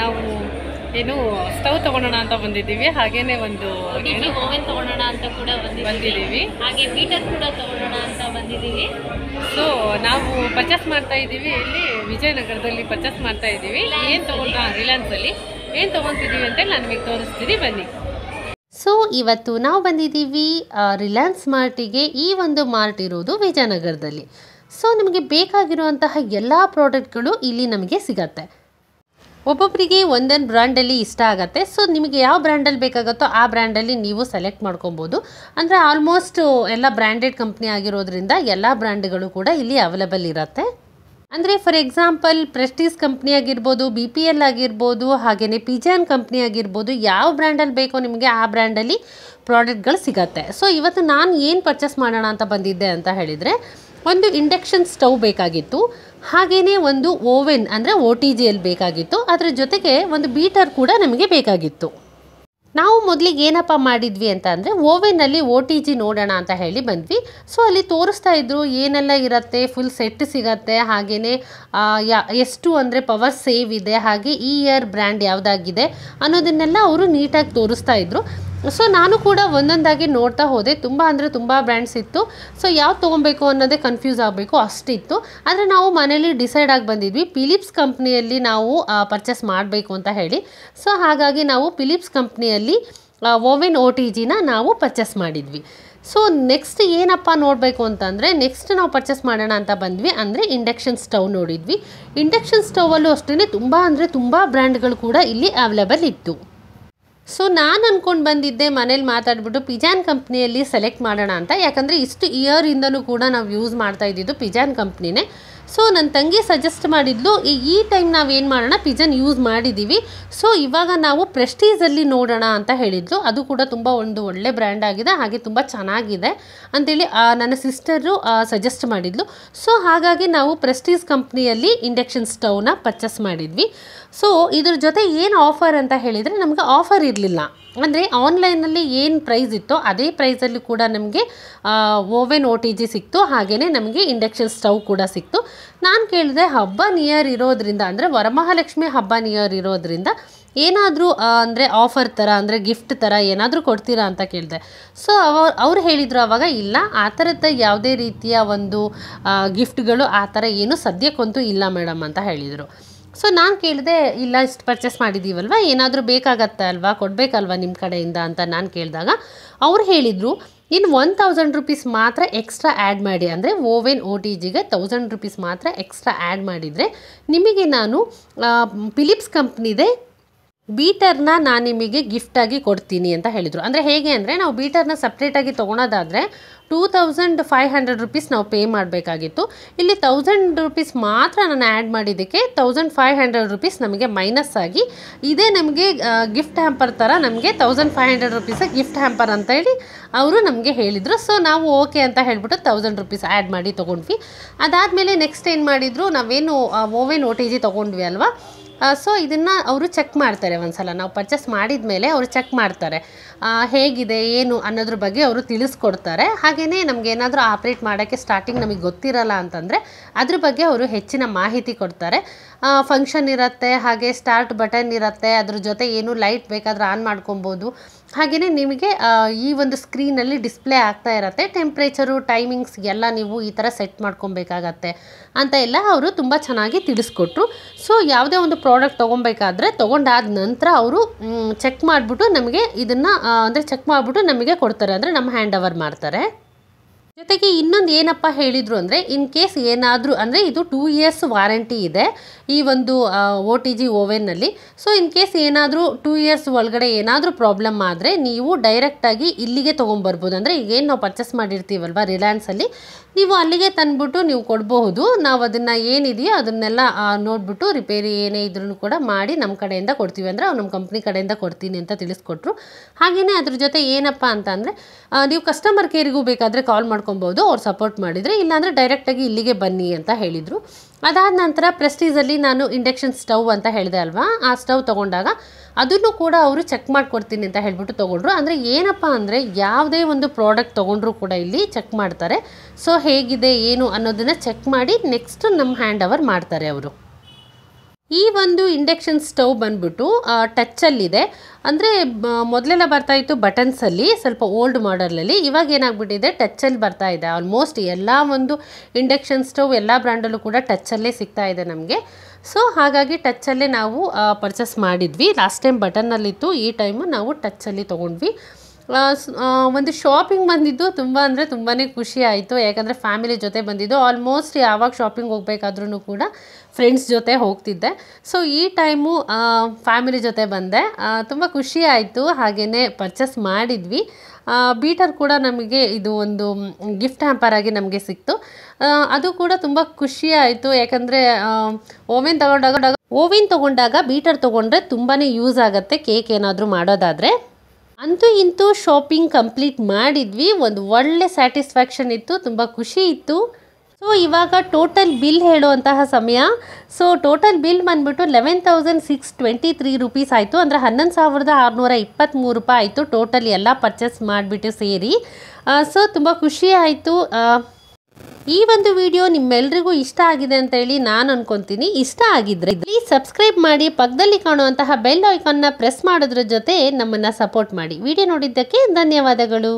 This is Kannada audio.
ನಾವು ಏನು ಸ್ಟವ್ ತಗೊಳ್ಳೋಣ ಅಂತ ಬಂದಿದ್ದೀವಿ ಹಾಗೇನೆ ಒಂದು ಓವನ್ ಓವೆನ್ ಅಂತ ಕೂಡ ಬಂದಿದ್ದೀವಿ ಹಾಗೆ ಮೀಟರ್ ಕೂಡ ತಗೊಳ್ಳೋಣ ಅಂತ ಬಂದಿದ್ದೀವಿ ಸೊ ನಾವು ಪರ್ಚೇಸ್ ಮಾಡ್ತಾ ಇದ್ದೀವಿ ಇಲ್ಲಿ ವಿಜಯನಗರದಲ್ಲಿ ಪರ್ಚೇಸ್ ಮಾಡ್ತಾ ಇದ್ದೀವಿ ಏನು ತಗೊಂಡ ಅಲ್ಲಿ ಏನು ತಗೊತಿದ್ದೀವಿ ಅಂತ ನಾನು ನಿಮಗೆ ತೋರಿಸ್ತೀನಿ ಬನ್ನಿ ಸೊ ಇವತ್ತು ನಾವು ಬಂದಿದ್ದೀವಿ ರಿಲಯನ್ಸ್ ಮಾರ್ಟಿಗೆ ಈ ಒಂದು ಮಾರ್ಟ್ ಇರೋದು ವಿಜಯನಗರದಲ್ಲಿ ಸೊ ನಿಮಗೆ ಬೇಕಾಗಿರುವಂತಹ ಎಲ್ಲ ಪ್ರಾಡಕ್ಟ್ಗಳು ಇಲ್ಲಿ ನಮಗೆ ಸಿಗತ್ತೆ ಒಬ್ಬೊಬ್ಬರಿಗೆ ಒಂದೊಂದು ಬ್ರ್ಯಾಂಡಲ್ಲಿ ಇಷ್ಟ ಆಗುತ್ತೆ ಸೊ ನಿಮಗೆ ಯಾವ ಬ್ರ್ಯಾಂಡಲ್ಲಿ ಬೇಕಾಗುತ್ತೋ ಆ ಬ್ರ್ಯಾಂಡಲ್ಲಿ ನೀವು ಸೆಲೆಕ್ಟ್ ಮಾಡ್ಕೊಬೋದು ಅಂದರೆ ಆಲ್ಮೋಸ್ಟ್ ಎಲ್ಲ ಬ್ರ್ಯಾಂಡೆಡ್ ಕಂಪ್ನಿ ಆಗಿರೋದ್ರಿಂದ ಎಲ್ಲ ಬ್ರ್ಯಾಂಡ್ಗಳು ಕೂಡ ಇಲ್ಲಿ ಅವೈಲೇಬಲ್ ಇರುತ್ತೆ ಅಂದರೆ ಫಾರ್ ಎಕ್ಸಾಂಪಲ್ ಪ್ರೆಸ್ಟೀಸ್ ಕಂಪ್ನಿ ಆಗಿರ್ಬೋದು ಬಿ ಪಿ ಎಲ್ ಆಗಿರ್ಬೋದು ಹಾಗೆಯೇ ಪಿಜಾನ್ ಕಂಪ್ನಿ ಆಗಿರ್ಬೋದು ಯಾವ ಬ್ರ್ಯಾಂಡಲ್ಲಿ ಬೇಕೋ ನಿಮಗೆ ಆ ಬ್ರ್ಯಾಂಡಲ್ಲಿ ಪ್ರಾಡಕ್ಟ್ಗಳು ಸಿಗತ್ತೆ ಸೊ ಇವತ್ತು ನಾನು ಏನು ಪರ್ಚೇಸ್ ಮಾಡೋಣ ಅಂತ ಬಂದಿದ್ದೆ ಅಂತ ಹೇಳಿದರೆ ಒಂದು ಇಂಡಕ್ಷನ್ ಸ್ಟವ್ ಬೇಕಾಗಿತ್ತು ಹಾಗೆಯೇ ಒಂದು ಓವೆನ್ ಅಂದರೆ ಓ ಟಿ ಜಿಯಲ್ಲಿ ಬೇಕಾಗಿತ್ತು ಅದರ ಜೊತೆಗೆ ಒಂದು ಬೀಟರ್ ಕೂಡ ನಮಗೆ ಬೇಕಾಗಿತ್ತು ನಾವು ಮೊದಲಿಗೆ ಏನಪ್ಪ ಮಾಡಿದ್ವಿ ಅಂತ ಅಂದರೆ ಓವೆನ್ನಲ್ಲಿ ಓ ಟಿ ಜಿ ನೋಡೋಣ ಅಂತ ಹೇಳಿ ಬಂದ್ವಿ ಸೊ ಅಲ್ಲಿ ತೋರಿಸ್ತಾ ಇದ್ರು ಏನೆಲ್ಲ ಇರುತ್ತೆ ಫುಲ್ ಸೆಟ್ ಸಿಗತ್ತೆ ಹಾಗೆಯೇ ಎಷ್ಟು ಅಂದರೆ ಪವರ್ ಸೇವ್ ಇದೆ ಹಾಗೆ ಈ ಇಯರ್ ಬ್ರ್ಯಾಂಡ್ ಯಾವುದಾಗಿದೆ ಅನ್ನೋದನ್ನೆಲ್ಲ ಅವರು ನೀಟಾಗಿ ತೋರಿಸ್ತಾ ಇದ್ರು ಸೊ ನಾನು ಕೂಡ ಒಂದೊಂದಾಗಿ ನೋಡ್ತಾ ಹೋದೆ ತುಂಬ ಅಂದರೆ ತುಂಬ ಬ್ರ್ಯಾಂಡ್ಸ್ ಇತ್ತು ಸೊ ಯಾವ್ದು ತೊಗೊಬೇಕು ಅನ್ನೋದೇ ಕನ್ಫ್ಯೂಸ್ ಆಗಬೇಕು ಅಷ್ಟಿತ್ತು ಆದರೆ ನಾವು ಮನೇಲಿ ಡಿಸೈಡ್ ಆಗಿ ಬಂದಿದ್ವಿ ಪಿಲಿಪ್ಸ್ ಕಂಪ್ನಿಯಲ್ಲಿ ನಾವು ಪರ್ಚೇಸ್ ಮಾಡಬೇಕು ಅಂತ ಹೇಳಿ ಸೊ ಹಾಗಾಗಿ ನಾವು ಪಿಲಿಪ್ಸ್ ಕಂಪ್ನಿಯಲ್ಲಿ ಓವೆನ್ ಓ ಟಿ ಜಿನ ನಾವು ಪರ್ಚೇಸ್ ಮಾಡಿದ್ವಿ ಸೊ ನೆಕ್ಸ್ಟ್ ಏನಪ್ಪ ನೋಡಬೇಕು ಅಂತಂದರೆ ನೆಕ್ಸ್ಟ್ ನಾವು ಪರ್ಚೇಸ್ ಮಾಡೋಣ ಅಂತ ಬಂದ್ವಿ ಅಂದರೆ ಇಂಡಕ್ಷನ್ ಸ್ಟವ್ ನೋಡಿದ್ವಿ ಇಂಡಕ್ಷನ್ ಸ್ಟವಲ್ಲೂ ಅಷ್ಟೇ ತುಂಬ ಅಂದರೆ ತುಂಬ ಬ್ರ್ಯಾಂಡ್ಗಳು ಕೂಡ ಇಲ್ಲಿ ಅವೈಲೇಬಲ್ ಇತ್ತು ಸೊ ನಾನು ಅಂದ್ಕೊಂಡು ಬಂದಿದ್ದೆ ಮನೇಲಿ ಮಾತಾಡ್ಬಿಟ್ಟು ಪಿಜಾನ್ ಕಂಪ್ನಿಯಲ್ಲಿ ಸೆಲೆಕ್ಟ್ ಮಾಡೋಣ ಅಂತ ಯಾಕಂದರೆ ಇಷ್ಟು ಇಯರಿಂದನೂ ಕೂಡ ನಾವು ಯೂಸ್ ಮಾಡ್ತಾ ಇದ್ದಿದ್ದು ಪಿಜಾನ್ ಕಂಪ್ನಿನೇ ಸೊ ನನ್ನ ತಂಗಿ ಸಜೆಸ್ಟ್ ಮಾಡಿದ್ಲು ಈ ಟೈಮ್ ನಾವೇನು ಮಾಡೋಣ ಪಿಜನ್ ಯೂಸ್ ಮಾಡಿದ್ದೀವಿ ಸೊ ಇವಾಗ ನಾವು ಪ್ರೆಸ್ಟೀಸಲ್ಲಿ ನೋಡೋಣ ಅಂತ ಹೇಳಿದ್ಲು ಅದು ಕೂಡ ತುಂಬ ಒಂದು ಒಳ್ಳೆ ಬ್ರ್ಯಾಂಡ್ ಆಗಿದೆ ಹಾಗೆ ತುಂಬ ಚೆನ್ನಾಗಿದೆ ಅಂಥೇಳಿ ನನ್ನ ಸಿಸ್ಟರು ಸಜೆಸ್ಟ್ ಮಾಡಿದ್ಲು ಸೊ ಹಾಗಾಗಿ ನಾವು ಪ್ರೆಸ್ಟೀಸ್ ಕಂಪ್ನಿಯಲ್ಲಿ ಇಂಡಕ್ಷನ್ ಸ್ಟೌವ್ನ ಪರ್ಚೇಸ್ ಮಾಡಿದ್ವಿ ಸೊ ಇದ್ರ ಜೊತೆ ಏನು ಆಫರ್ ಅಂತ ಹೇಳಿದರೆ ನಮಗೆ ಆಫರ್ ಇರಲಿಲ್ಲ ಅಂದರೆ ಆನ್ಲೈನಲ್ಲಿ ಏನು ಪ್ರೈಸ್ ಇತ್ತೋ ಅದೇ ಪ್ರೈಸಲ್ಲಿ ಕೂಡ ನಮಗೆ ಓವೆನ್ ಒ ಟಿ ಜಿ ಸಿಕ್ತು ಹಾಗೆಯೇ ನಮಗೆ ಇಂಡಕ್ಷನ್ ಸ್ಟವ್ ಕೂಡ ಸಿಕ್ತು ನಾನು ಕೇಳಿದೆ ಹಬ್ಬ ನಿಯರ್ ಇರೋದ್ರಿಂದ ಅಂದರೆ ವರಮಹಾಲಕ್ಷ್ಮಿ ಹಬ್ಬ ನಿಯರ್ ಇರೋದ್ರಿಂದ ಏನಾದರೂ ಅಂದರೆ ಆಫರ್ ಥರ ಅಂದರೆ ಗಿಫ್ಟ್ ಥರ ಏನಾದರೂ ಕೊಡ್ತೀರಾ ಅಂತ ಕೇಳಿದೆ ಸೊ ಅವ ಅವ್ರು ಹೇಳಿದರು ಆವಾಗ ಇಲ್ಲ ಆ ಥರದ ಯಾವುದೇ ರೀತಿಯ ಒಂದು ಗಿಫ್ಟ್ಗಳು ಆ ಥರ ಏನೂ ಸದ್ಯಕ್ಕಂತೂ ಇಲ್ಲ ಮೇಡಮ್ ಅಂತ ಹೇಳಿದರು ಸೊ ನಾನು ಕೇಳಿದೆ ಇಲ್ಲ ಇಷ್ಟು ಪರ್ಚೇಸ್ ಮಾಡಿದ್ದೀವಲ್ವ ಏನಾದರೂ ಬೇಕಾಗತ್ತೆ ಅಲ್ವಾ ಕೊಡಬೇಕಲ್ವ ನಿಮ್ಮ ಕಡೆಯಿಂದ ಅಂತ ನಾನು ಕೇಳಿದಾಗ ಅವ್ರು ಹೇಳಿದರು ಇನ್ನು ಒನ್ ತೌಸಂಡ್ ರುಪೀಸ್ ಮಾತ್ರ ಎಕ್ಸ್ಟ್ರಾ ಆ್ಯಡ್ ಮಾಡಿ ಅಂದರೆ ಓವೆನ್ ಓ ಟಿ ಜಿಗೆ ತೌಸಂಡ್ ರುಪೀಸ್ ಮಾತ್ರ ಎಕ್ಸ್ಟ್ರಾ ಆ್ಯಡ್ ಮಾಡಿದರೆ ನಿಮಗೆ ನಾನು ಫಿಲಿಪ್ಸ್ ಕಂಪ್ನಿದೆ ಬೀಟರ್ನ ನಾನು ನಿಮಗೆ ಗಿಫ್ಟಾಗಿ ಕೊಡ್ತೀನಿ ಅಂತ ಹೇಳಿದರು ಅಂದರೆ ಹೇಗೆ ಅಂದರೆ ನಾವು ಬೀಟರ್ನ ಸಪ್ರೇಟಾಗಿ ತೊಗೊಳೋದಾದರೆ two thousand five hundred rupees ನಾವು ಪೇ ಮಾಡಬೇಕಾಗಿತ್ತು ಇಲ್ಲಿ ತೌಸಂಡ್ ರುಪೀಸ್ ಮಾತ್ರ ನಾನು ಆ್ಯಡ್ ಮಾಡಿದ್ದಕ್ಕೆ ತೌಸಂಡ್ ಫೈವ್ ಹಂಡ್ರೆಡ್ ರುಪೀಸ್ ನಮಗೆ ಮೈನಸ್ ಆಗಿ ಇದೇ ನಮಗೆ ಗಿಫ್ಟ್ ಹ್ಯಾಂಪರ್ ಥರ ನಮಗೆ thousand five hundred rupees gift hamper ಅಂತ ಹೇಳಿ ಅವರು ನಮಗೆ ಹೇಳಿದರು ಸೊ ನಾವು ಓಕೆ ಅಂತ ಹೇಳಿಬಿಟ್ಟು ತೌಸಂಡ್ ರುಪೀಸ್ ಆ್ಯಡ್ ಮಾಡಿ ತೊಗೊಂಡ್ವಿ ಅದಾದಮೇಲೆ ನೆಕ್ಸ್ಟ್ ಏನು ಮಾಡಿದ್ರು ನಾವೇನು ಓವೆನ್ ಓ ಟಿ ಜಿ ತೊಗೊಂಡ್ವಿ ಅಲ್ವಾ ಸೊ ಇದನ್ನು ಅವರು ಚೆಕ್ ಮಾಡ್ತಾರೆ ಒಂದು ಸಲ ನಾವು ಪರ್ಚೇಸ್ ಮಾಡಿದ ಮೇಲೆ ಅವರು ಚೆಕ್ ಮಾಡ್ತಾರೆ ಹೇಗಿದೆ ಏನು ಅನ್ನೋದ್ರ ಬಗ್ಗೆ ಅವರು ತಿಳಿಸ್ಕೊಡ್ತಾರೆ ಹಾಗೆಯೇ ನಮ್ಗೆ ಏನಾದರೂ ಆಪ್ರೇಟ್ ಮಾಡೋಕ್ಕೆ ಸ್ಟಾರ್ಟಿಂಗ್ ನಮಗೆ ಗೊತ್ತಿರಲ್ಲ ಅಂತಂದರೆ ಅದ್ರ ಬಗ್ಗೆ ಅವರು ಹೆಚ್ಚಿನ ಮಾಹಿತಿ ಕೊಡ್ತಾರೆ ಫಂಕ್ಷನ್ ಇರುತ್ತೆ ಹಾಗೆ ಸ್ಟಾರ್ಟ್ ಬಟನ್ ಇರುತ್ತೆ ಅದ್ರ ಜೊತೆ ಏನು ಲೈಟ್ ಬೇಕಾದ್ರೆ ಆನ್ ಮಾಡ್ಕೊಬೋದು ಹಾಗೆಯೇ ನಿಮಗೆ ಈ ಒಂದು ಸ್ಕ್ರೀನಲ್ಲಿ ಡಿಸ್ಪ್ಲೇ ಆಗ್ತಾ ಇರುತ್ತೆ ಟೆಂಪ್ರೇಚರು ಟೈಮಿಂಗ್ಸ್ ಎಲ್ಲ ನೀವು ಈ ಥರ ಸೆಟ್ ಮಾಡ್ಕೊಬೇಕಾಗತ್ತೆ ಅಂತ ಎಲ್ಲ ಅವರು ತುಂಬ ಚೆನ್ನಾಗಿ ತಿಳಿಸ್ಕೊಟ್ರು ಸೊ ಯಾವುದೇ ಒಂದು ಪ್ರಾ ಪ್ರಾಡಕ್ಟ್ ತೊಗೊಬೇಕಾದ್ರೆ ತೊಗೊಂಡಾದ ನಂತರ ಅವರು ಚೆಕ್ ಮಾಡಿಬಿಟ್ಟು ನಮಗೆ ಇದನ್ನು ಅಂದರೆ ಚೆಕ್ ಮಾಡಿಬಿಟ್ಟು ನಮಗೆ ಕೊಡ್ತಾರೆ ಅಂದರೆ ನಮ್ಮ ಹ್ಯಾಂಡ್ ಓವರ್ ಮಾಡ್ತಾರೆ ಜೊತೆಗೆ ಇನ್ನೊಂದು ಏನಪ್ಪ ಹೇಳಿದರು ಅಂದರೆ ಇನ್ ಕೇಸ್ ಏನಾದರೂ ಅಂದರೆ ಇದು ಟೂ ಇಯರ್ಸ್ ವಾರಂಟಿ ಇದೆ ಈ ಒಂದು ಒ ಟಿ ಜಿ ಓವೆನ್ನಲ್ಲಿ ಸೊ ಇನ್ ಕೇಸ್ ಏನಾದರೂ ಟೂ ಇಯರ್ಸ್ ಒಳಗಡೆ ಏನಾದರೂ ಪ್ರಾಬ್ಲಮ್ ಆದರೆ ನೀವು ಡೈರೆಕ್ಟಾಗಿ ಇಲ್ಲಿಗೆ ತೊಗೊಂಬರ್ಬೋದು ಅಂದರೆ ಈಗೇನು ನಾವು ಪರ್ಚೇಸ್ ಮಾಡಿರ್ತೀವಲ್ವ ರಿಲಯನ್ಸಲ್ಲಿ ನೀವು ಅಲ್ಲಿಗೆ ತಂದುಬಿಟ್ಟು ನೀವು ಕೊಡಬಹುದು ನಾವು ಅದನ್ನು ಏನಿದೆಯೋ ಅದನ್ನೆಲ್ಲ ನೋಡಿಬಿಟ್ಟು ರಿಪೇರಿ ಏನೇ ಇದ್ರೂ ಕೂಡ ಮಾಡಿ ನಮ್ಮ ಕಡೆಯಿಂದ ಕೊಡ್ತೀವಿ ಅಂದರೆ ಅವ್ರು ನಮ್ಮ ಕಂಪ್ನಿ ಕಡೆಯಿಂದ ಕೊಡ್ತೀನಿ ಅಂತ ತಿಳಿಸ್ಕೊಟ್ರು ಹಾಗೆಯೇ ಅದ್ರ ಜೊತೆ ಏನಪ್ಪ ಅಂತ ಅಂದರೆ ನೀವು ಕಸ್ಟಮರ್ ಕೇರಿಗೂ ಬೇಕಾದರೆ ಕಾಲ್ ಮಾಡ್ಕೊಬೋದು ಅವ್ರು ಸಪೋರ್ಟ್ ಮಾಡಿದರೆ ಇಲ್ಲಾಂದರೆ ಡೈರೆಕ್ಟಾಗಿ ಇಲ್ಲಿಗೆ ಬನ್ನಿ ಅಂತ ಹೇಳಿದರು ಅದಾದ ನಂತರ ಪ್ರೆಸ್ಟೀಸಲ್ಲಿ ನಾನು ಇಂಡಕ್ಷನ್ ಸ್ಟವ್ ಅಂತ ಹೇಳಿದೆ ಅಲ್ವಾ ಆ ಸ್ಟವ್ ತೊಗೊಂಡಾಗ ಅದನ್ನು ಕೂಡ ಅವರು ಚೆಕ್ ಮಾಡಿಕೊಡ್ತೀನಿ ಅಂತ ಹೇಳಿಬಿಟ್ಟು ತೊಗೊಂಡ್ರು ಅಂದರೆ ಏನಪ್ಪ ಅಂದರೆ ಯಾವುದೇ ಒಂದು ಪ್ರಾಡಕ್ಟ್ ತೊಗೊಂಡ್ರೂ ಕೂಡ ಇಲ್ಲಿ ಚೆಕ್ ಮಾಡ್ತಾರೆ ಸೊ ಹೇಗಿದೆ ಏನು ಅನ್ನೋದನ್ನು ಚೆಕ್ ಮಾಡಿ ನೆಕ್ಸ್ಟ್ ನಮ್ಮ ಹ್ಯಾಂಡ್ ಓವರ್ ಮಾಡ್ತಾರೆ ಅವರು ಈ ಒಂದು ಇಂಡಕ್ಷನ್ ಸ್ಟವ್ ಬಂದ್ಬಿಟ್ಟು ಟಚ್ಚಲ್ಲಿದೆ ಅಂದರೆ ಮೊದಲೆಲ್ಲ ಬರ್ತಾ ಇತ್ತು ಬಟನ್ಸಲ್ಲಿ ಸ್ವಲ್ಪ ಓಲ್ಡ್ ಮಾಡಲಲ್ಲಿ ಇವಾಗ ಏನಾಗ್ಬಿಟ್ಟಿದೆ ಟಚ್ಚಲ್ಲಿ ಬರ್ತಾ ಇದೆ ಆಲ್ಮೋಸ್ಟ್ ಎಲ್ಲ ಒಂದು ಇಂಡಕ್ಷನ್ ಸ್ಟವ್ ಎಲ್ಲ ಬ್ರ್ಯಾಂಡಲ್ಲೂ ಕೂಡ ಟಚ್ಚಲ್ಲೇ ಸಿಗ್ತಾ ಇದೆ ನಮಗೆ ಸೊ ಹಾಗಾಗಿ ಟಚ್ಚಲ್ಲೇ ನಾವು ಪರ್ಚೇಸ್ ಮಾಡಿದ್ವಿ ಲಾಸ್ಟ್ ಟೈಮ್ ಬಟನ್ನಲ್ಲಿತ್ತು ಈ ಟೈಮು ನಾವು ಟಚ್ಚಲ್ಲಿ ತೊಗೊಂಡ್ವಿ ಒಂದು ಶಾಪಿಂಗ್ ಬಂದಿದ್ದು ತುಂಬ ಅಂದರೆ ತುಂಬಾ ಖುಷಿ ಆಯಿತು ಯಾಕಂದರೆ ಫ್ಯಾಮಿಲಿ ಜೊತೆ ಬಂದಿದ್ದು ಆಲ್ಮೋಸ್ಟ್ ಯಾವಾಗ ಶಾಪಿಂಗ್ ಹೋಗಬೇಕಾದ್ರೂ ಕೂಡ ಫ್ರೆಂಡ್ಸ್ ಜೊತೆ ಹೋಗ್ತಿದ್ದೆ ಸೊ ಈ ಟೈಮು ಫ್ಯಾಮಿಲಿ ಜೊತೆ ಬಂದೆ ತುಂಬ ಖುಷಿ ಆಯಿತು ಹಾಗೆಯೇ ಪರ್ಚೇಸ್ ಮಾಡಿದ್ವಿ ಬೀಟರ್ ಕೂಡ ನಮಗೆ ಇದು ಒಂದು ಗಿಫ್ಟ್ ಹ್ಯಾಂಪರ್ ಆಗಿ ನಮಗೆ ಸಿಕ್ತು ಅದು ಕೂಡ ತುಂಬ ಖುಷಿ ಆಯಿತು ಯಾಕಂದರೆ ಓವೆನ್ ತೊಗೊಂಡಾಗ ಓವೆನ್ ತೊಗೊಂಡಾಗ ಬೀಟರ್ ತೊಗೊಂಡ್ರೆ ತುಂಬಾ ಯೂಸ್ ಆಗುತ್ತೆ ಕೇಕ್ ಏನಾದರೂ ಮಾಡೋದಾದರೆ ಅಂತೂ ಇಂತೂ ಶಾಪಿಂಗ್ ಕಂಪ್ಲೀಟ್ ಮಾಡಿದ್ವಿ ಒಂದು ಒಳ್ಳೆ ಸ್ಯಾಟಿಸ್ಫ್ಯಾಕ್ಷನ್ ಇತ್ತು ತುಂಬ ಖುಷಿ ಇತ್ತು ಸೊ ಇವಾಗ ಟೋಟಲ್ ಬಿಲ್ ಹೇಳುವಂತಹ ಸಮಯ ಸೊ ಟೋಟಲ್ ಬಿಲ್ ಬಂದುಬಿಟ್ಟು eleven thousand six twenty three rupees ಆಯಿತು ಅಂದರೆ ಹನ್ನೊಂದು ಸಾವಿರದ ಆರುನೂರ ಇಪ್ಪತ್ತ್ಮೂರು ರೂಪಾಯಿ ಆಯಿತು ಟೋಟಲ್ ಎಲ್ಲ ಪರ್ಚೇಸ್ ಮಾಡಿಬಿಟ್ಟು ಸೇರಿ ಸೊ ತುಂಬ ಖುಷಿ ಆಯಿತು ಈ ಒಂದು ವಿಡಿಯೋ ನಿಮ್ಮೆಲ್ರಿಗೂ ಇಷ್ಟ ಆಗಿದೆ ಅಂತ ಹೇಳಿ ನಾನು ಅನ್ಕೊಂತೀನಿ ಇಷ್ಟ ಆಗಿದ್ರೆ ಪ್ಲೀಸ್ ಸಬ್ಸ್ಕ್ರೈಬ್ ಮಾಡಿ ಪಕ್ಕದಲ್ಲಿ ಕಾಣುವಂತಹ ಬೆಲ್ ಐಕಾನ್ನ ಪ್ರೆಸ್ ಮಾಡೋದ್ರ ಜೊತೆ ನಮ್ಮನ್ನು ಸಪೋರ್ಟ್ ಮಾಡಿ ವಿಡಿಯೋ ನೋಡಿದ್ದಕ್ಕೆ ಧನ್ಯವಾದಗಳು